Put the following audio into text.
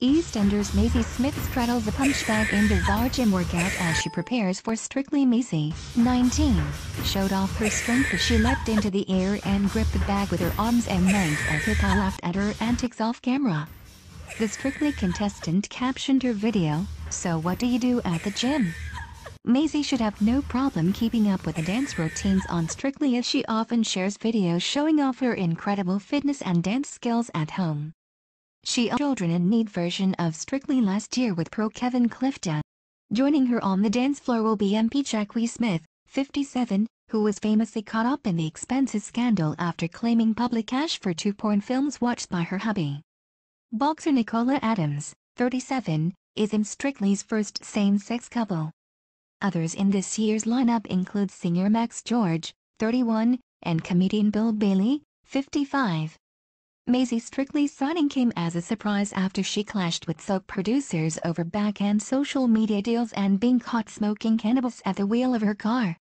EastEnders Maisie Smith straddles a punch bag in bizarre gym workout as she prepares for Strictly Maisie, 19, showed off her strength as she leapt into the air and gripped the bag with her arms and legs as Hippa laughed at her antics off camera. The Strictly contestant captioned her video, so what do you do at the gym? Maisie should have no problem keeping up with the dance routines on Strictly as she often shares videos showing off her incredible fitness and dance skills at home. She Children in Need version of Strictly last year with pro Kevin Clifton. Joining her on the dance floor will be MP Jackie Smith, 57, who was famously caught up in the expenses scandal after claiming public cash for two porn films watched by her hubby. Boxer Nicola Adams, 37, is in Strictly's first same-sex couple. Others in this year's lineup include singer Max George, 31, and comedian Bill Bailey, 55. Maisie Strictly signing came as a surprise after she clashed with soap producers over back-end social media deals and being caught smoking cannabis at the wheel of her car.